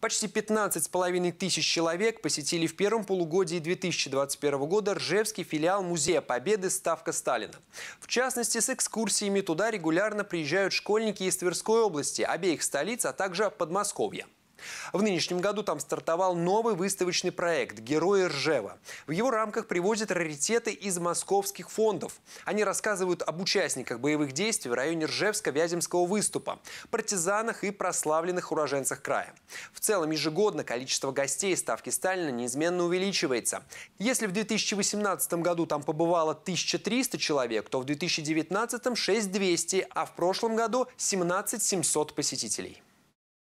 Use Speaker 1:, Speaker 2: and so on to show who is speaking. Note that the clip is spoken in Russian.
Speaker 1: Почти 15,5 тысяч человек посетили в первом полугодии 2021 года Ржевский филиал Музея Победы «Ставка Сталина». В частности, с экскурсиями туда регулярно приезжают школьники из Тверской области, обеих столиц, а также Подмосковья. В нынешнем году там стартовал новый выставочный проект «Герои Ржева». В его рамках привозят раритеты из московских фондов. Они рассказывают об участниках боевых действий в районе Ржевско-Вяземского выступа, партизанах и прославленных уроженцах края. В целом ежегодно количество гостей Ставки Сталина неизменно увеличивается. Если в 2018 году там побывало 1300 человек, то в 2019 – 6200, а в прошлом году – 17700 посетителей.